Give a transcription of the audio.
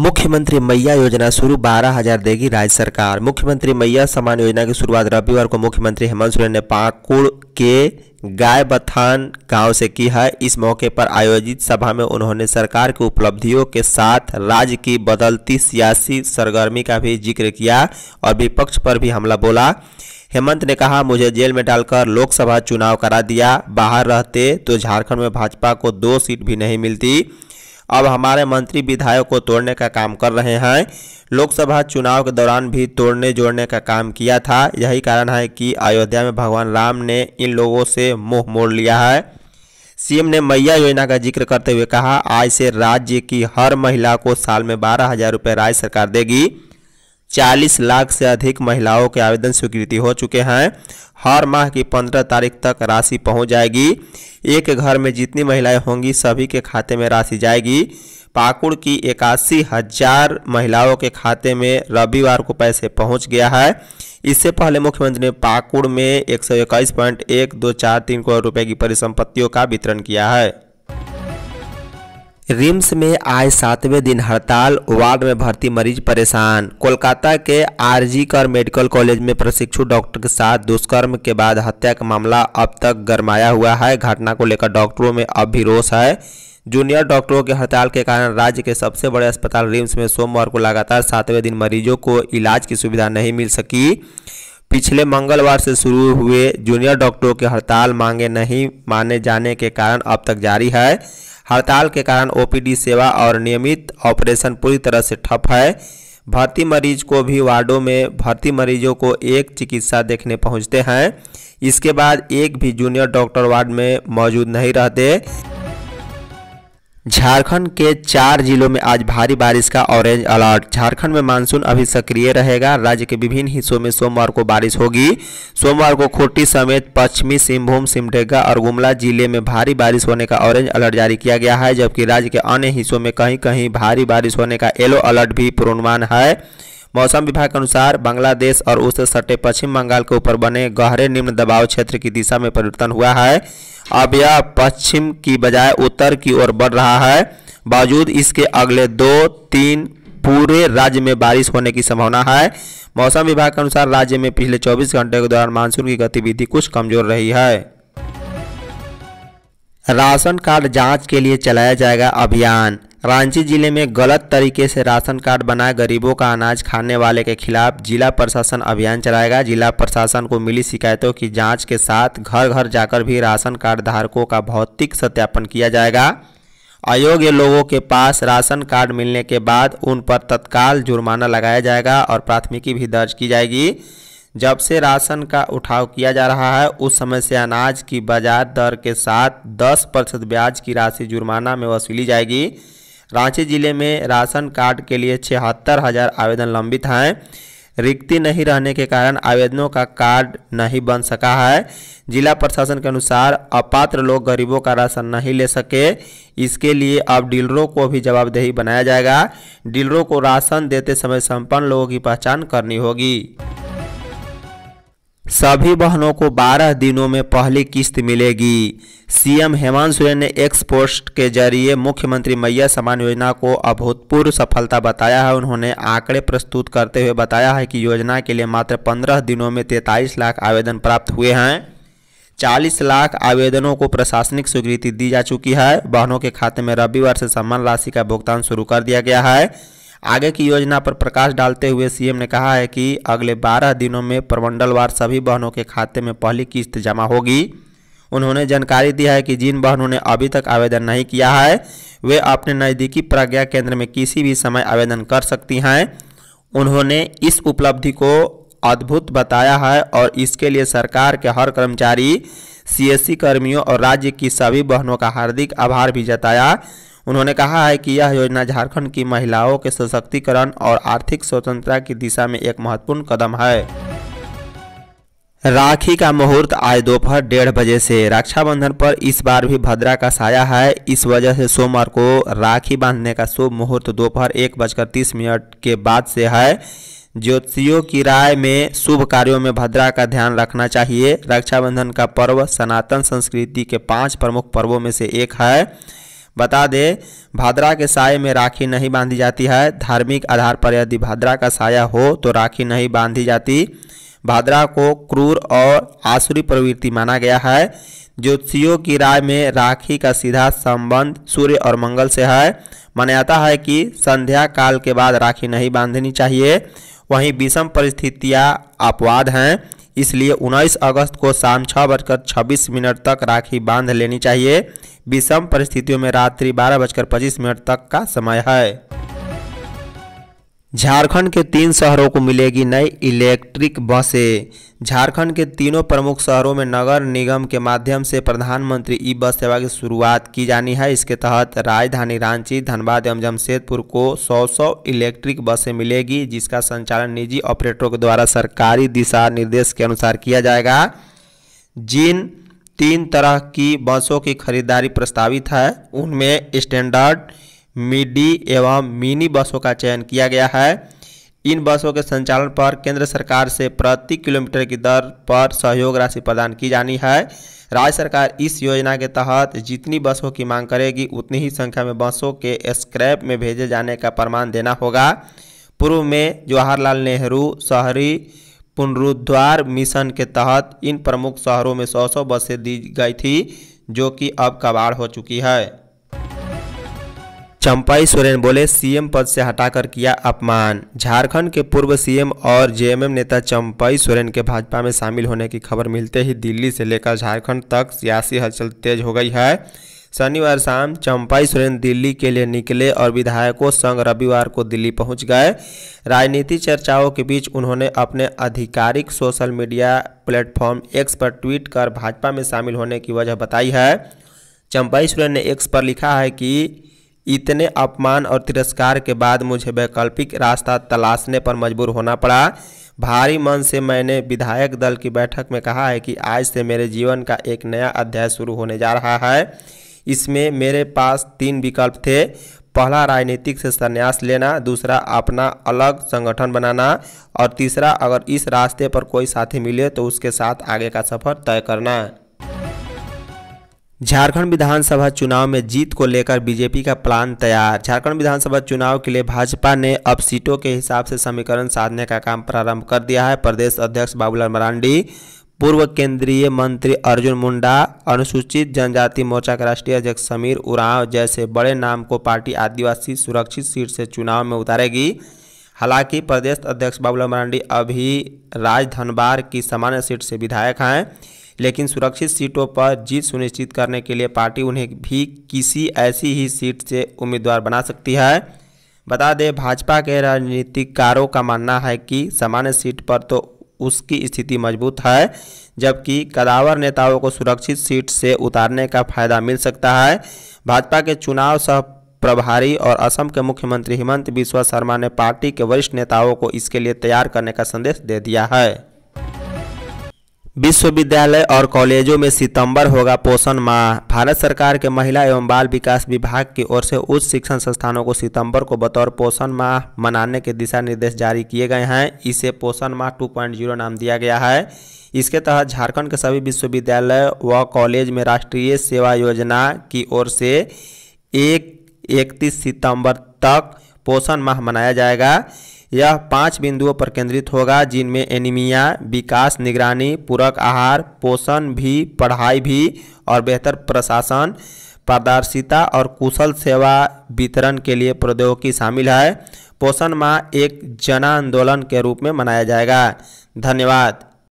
मुख्यमंत्री मैया योजना शुरू बारह हजार देगी राज्य सरकार मुख्यमंत्री मैया सम्मान योजना की शुरुआत रविवार को मुख्यमंत्री हेमंत सोरेन ने पाकुड़ के गाय बथान गांव से की है इस मौके पर आयोजित सभा में उन्होंने सरकार की उपलब्धियों के साथ राज्य की बदलती सियासी सरगर्मी का भी जिक्र किया और विपक्ष पर भी हमला बोला हेमंत ने कहा मुझे जेल में डालकर लोकसभा चुनाव करा दिया बाहर रहते तो झारखंड में भाजपा को दो सीट भी नहीं मिलती अब हमारे मंत्री विधायक को तोड़ने का काम कर रहे हैं लोकसभा चुनाव के दौरान भी तोड़ने जोड़ने का काम किया था यही कारण है कि अयोध्या में भगवान राम ने इन लोगों से मुंह मोड़ लिया है सीएम ने मैया योजना का जिक्र करते हुए कहा आज से राज्य की हर महिला को साल में बारह हजार रुपये राज्य सरकार देगी 40 लाख से अधिक महिलाओं के आवेदन स्वीकृति हो चुके हैं हर माह की 15 तारीख तक राशि पहुंच जाएगी एक घर में जितनी महिलाएं होंगी सभी के खाते में राशि जाएगी पाकुड़ की इक्यासी हजार महिलाओं के खाते में रविवार को पैसे पहुंच गया है इससे पहले मुख्यमंत्री ने पाकुड़ में एक सौ इक्कीस पॉइंट एक दो चार तीन करोड़ रुपये की परिसंपत्तियों का वितरण किया है रिम्स में आज सातवें दिन हड़ताल वार्ड में भर्ती मरीज परेशान कोलकाता के आरजी कर मेडिकल कॉलेज में प्रशिक्षु डॉक्टर के साथ दुष्कर्म के बाद हत्या का मामला अब तक गरमाया हुआ है घटना को लेकर डॉक्टरों में अब भी रोष है जूनियर डॉक्टरों के हड़ताल के कारण राज्य के सबसे बड़े अस्पताल रिम्स में सोमवार को लगातार सातवें दिन मरीजों को इलाज की सुविधा नहीं मिल सकी पिछले मंगलवार से शुरू हुए जूनियर डॉक्टरों के हड़ताल मांगे नहीं माने जाने के कारण अब तक जारी है हड़ताल के कारण ओपीडी सेवा और नियमित ऑपरेशन पूरी तरह से ठप है भर्ती मरीज को भी वार्डों में भर्ती मरीजों को एक चिकित्सा देखने पहुंचते हैं इसके बाद एक भी जूनियर डॉक्टर वार्ड में मौजूद नहीं रहते झारखंड के चार जिलों में आज भारी बारिश का ऑरेंज अलर्ट झारखंड में मानसून अभी सक्रिय रहेगा राज्य के विभिन्न हिस्सों में सोमवार को बारिश होगी सोमवार को खोटी समेत पश्चिमी सिंहभूम सिमडेगा और गुमला जिले में भारी बारिश होने का ऑरेंज अलर्ट जारी किया गया है जबकि राज्य के अन्य हिस्सों में कहीं कहीं भारी बारिश होने का येलो अलर्ट भी पूर्वानुमान है मौसम विभाग के अनुसार बांग्लादेश और उससे सटे पश्चिम बंगाल के ऊपर बने गहरे निम्न दबाव क्षेत्र की दिशा में परिवर्तन हुआ है अब यह पश्चिम की बजाय उत्तर की ओर बढ़ रहा है बावजूद इसके अगले दो तीन पूरे राज्य में बारिश होने की संभावना है मौसम विभाग के अनुसार राज्य में पिछले 24 घंटे के दौरान मानसून की गतिविधि कुछ कमजोर रही है राशन कार्ड जांच के लिए चलाया जाएगा अभियान रांची जिले में गलत तरीके से राशन कार्ड बनाए गरीबों का अनाज खाने वाले के खिलाफ जिला प्रशासन अभियान चलाएगा जिला प्रशासन को मिली शिकायतों की जांच के साथ घर घर जाकर भी राशन कार्ड धारकों का भौतिक सत्यापन किया जाएगा अयोग्य लोगों के पास राशन कार्ड मिलने के बाद उन पर तत्काल जुर्माना लगाया जाएगा और प्राथमिकी भी दर्ज की जाएगी जब से राशन का उठाव किया जा रहा है उस समय से अनाज की बाजार दर के साथ 10 प्रतिशत ब्याज की राशि जुर्माना में वसूली जाएगी रांची जिले में राशन कार्ड के लिए छिहत्तर हज़ार आवेदन लंबित हैं रिक्ति नहीं रहने के कारण आवेदनों का कार्ड नहीं बन सका है जिला प्रशासन के अनुसार अपात्र लोग गरीबों का राशन नहीं ले सके इसके लिए अब डीलरों को भी जवाबदेही बनाया जाएगा डीलरों को राशन देते समय संपन्न लोगों की पहचान करनी होगी सभी बहनों को 12 दिनों में पहली किस्त मिलेगी सीएम हेमंत सोरेन ने एक्स पोस्ट के जरिए मुख्यमंत्री मैया समान योजना को अभूतपूर्व सफलता बताया है उन्होंने आंकड़े प्रस्तुत करते हुए बताया है कि योजना के लिए मात्र 15 दिनों में तैंतालीस लाख आवेदन प्राप्त हुए हैं चालीस लाख आवेदनों को प्रशासनिक स्वीकृति दी जा चुकी है बहनों के खाते में रविवार से सम्मान राशि का भुगतान शुरू कर दिया गया है आगे की योजना पर प्रकाश डालते हुए सीएम ने कहा है कि अगले बारह दिनों में प्रमंडलवार सभी बहनों के खाते में पहली किस्त जमा होगी उन्होंने जानकारी दी है कि जिन बहनों ने अभी तक आवेदन नहीं किया है वे अपने नज़दीकी प्रज्ञा केंद्र में किसी भी समय आवेदन कर सकती हैं उन्होंने इस उपलब्धि को अद्भुत बताया है और इसके लिए सरकार के हर कर्मचारी सीएससी कर्मियों और राज्य की सभी बहनों का हार्दिक आभार भी जताया उन्होंने कहा है कि यह योजना झारखंड की महिलाओं के सशक्तिकरण और आर्थिक स्वतंत्रता की दिशा में एक महत्वपूर्ण कदम है राखी का मुहूर्त आज दोपहर डेढ़ बजे से रक्षाबंधन पर इस बार भी भद्रा का साया है इस वजह से सोमवार को राखी बांधने का शुभ मुहूर्त दोपहर एक बजकर तीस मिनट के बाद से है ज्योतिषियों की राय में शुभ कार्यों में भद्रा का ध्यान रखना चाहिए रक्षाबंधन का पर्व सनातन संस्कृति के पांच प्रमुख पर्वों में से एक है बता दे भाद्रा के साय में राखी नहीं बांधी जाती है धार्मिक आधार पर यदि भाद्रा का साया हो तो राखी नहीं बांधी जाती भाद्रा को क्रूर और आसुरी प्रवृत्ति माना गया है ज्योतिषियों की राय में राखी का सीधा संबंध सूर्य और मंगल से है मान्यता है कि संध्या काल के बाद राखी नहीं बांधनी चाहिए वहीं विषम परिस्थितियाँ अपवाद हैं इसलिए 19 अगस्त को शाम छः बजकर छब्बीस मिनट तक राखी बांध लेनी चाहिए विषम परिस्थितियों में रात्रि बारह बजकर पच्चीस मिनट तक का समय है झारखंड के तीन शहरों को मिलेगी नई इलेक्ट्रिक बसें झारखंड के तीनों प्रमुख शहरों में नगर निगम के माध्यम से प्रधानमंत्री ई बस सेवा की शुरुआत की जानी है इसके तहत राजधानी रांची धनबाद एवं जमशेदपुर को 100 सौ इलेक्ट्रिक बसें मिलेगी जिसका संचालन निजी ऑपरेटरों के द्वारा सरकारी दिशा निर्देश के अनुसार किया जाएगा जिन तीन तरह की बसों की खरीदारी प्रस्तावित है उनमें स्टैंडर्ड मिडी एवं मिनी बसों का चयन किया गया है इन बसों के संचालन पर केंद्र सरकार से प्रति किलोमीटर की दर पर सहयोग राशि प्रदान की जानी है राज्य सरकार इस योजना के तहत जितनी बसों की मांग करेगी उतनी ही संख्या में बसों के स्क्रैप में भेजे जाने का प्रमाण देना होगा पूर्व में जवाहरलाल नेहरू शहरी पुनरुद्धार मिशन के तहत इन प्रमुख शहरों में सौ सौ बसें दी गई थी जो कि अब कबाड़ हो चुकी है चंपाई सोरेन बोले सीएम पद से हटाकर किया अपमान झारखंड के पूर्व सीएम और जेएमएम नेता चंपाई सोरेन के भाजपा में शामिल होने की खबर मिलते ही दिल्ली से लेकर झारखंड तक सियासी हलचल तेज हो गई है शनिवार शाम चंपाई सोरेन दिल्ली के लिए निकले और विधायकों संग रविवार को दिल्ली पहुंच गए राजनीति चर्चाओं के बीच उन्होंने अपने आधिकारिक सोशल मीडिया प्लेटफॉर्म एक्स पर ट्वीट कर भाजपा में शामिल होने की वजह बताई है चंपाई सोरेन ने एक्स पर लिखा है कि इतने अपमान और तिरस्कार के बाद मुझे वैकल्पिक रास्ता तलाशने पर मजबूर होना पड़ा भारी मन से मैंने विधायक दल की बैठक में कहा है कि आज से मेरे जीवन का एक नया अध्याय शुरू होने जा रहा है इसमें मेरे पास तीन विकल्प थे पहला राजनीतिक से संन्यास लेना दूसरा अपना अलग संगठन बनाना और तीसरा अगर इस रास्ते पर कोई साथी मिले तो उसके साथ आगे का सफर तय करना झारखंड विधानसभा चुनाव में जीत को लेकर बीजेपी का प्लान तैयार झारखंड विधानसभा चुनाव के लिए भाजपा ने अब सीटों के हिसाब से समीकरण साधने का काम प्रारंभ कर दिया है प्रदेश अध्यक्ष बाबूलाल मरांडी पूर्व केंद्रीय मंत्री अर्जुन मुंडा अनुसूचित जनजाति मोर्चा के राष्ट्रीय अध्यक्ष समीर उरांव जैसे बड़े नाम को पार्टी आदिवासी सुरक्षित सीट से चुनाव में उतारेगी हालांकि प्रदेश अध्यक्ष बाबूलाल मरांडी अभी राजधनबार की सामान्य सीट से विधायक हैं लेकिन सुरक्षित सीटों पर जीत सुनिश्चित करने के लिए पार्टी उन्हें भी किसी ऐसी ही सीट से उम्मीदवार बना सकती है बता दें भाजपा के राजनीतिकारों का मानना है कि सामान्य सीट पर तो उसकी स्थिति मजबूत है जबकि कदावर नेताओं को सुरक्षित सीट से उतारने का फायदा मिल सकता है भाजपा के चुनाव सह प्रभारी और असम के मुख्यमंत्री हेमंत बिश्वा शर्मा ने पार्टी के वरिष्ठ नेताओं को इसके लिए तैयार करने का संदेश दे दिया है विश्वविद्यालय और कॉलेजों में सितंबर होगा पोषण माह भारत सरकार के महिला एवं बाल विकास विभाग की ओर से उच्च शिक्षण संस्थानों को सितंबर को बतौर पोषण माह मनाने के दिशा निर्देश जारी किए गए हैं इसे पोषण माह 2.0 नाम दिया गया है इसके तहत झारखंड के सभी विश्वविद्यालय व कॉलेज में राष्ट्रीय सेवा योजना की ओर से एक इकतीस सितम्बर तक पोषण माह मनाया जाएगा यह पांच बिंदुओं पर केंद्रित होगा जिनमें एनीमिया विकास निगरानी पूरक आहार पोषण भी पढ़ाई भी और बेहतर प्रशासन पारदर्शिता और कुशल सेवा वितरण के लिए प्रौद्योगिकी शामिल है पोषण माह एक जन आंदोलन के रूप में मनाया जाएगा धन्यवाद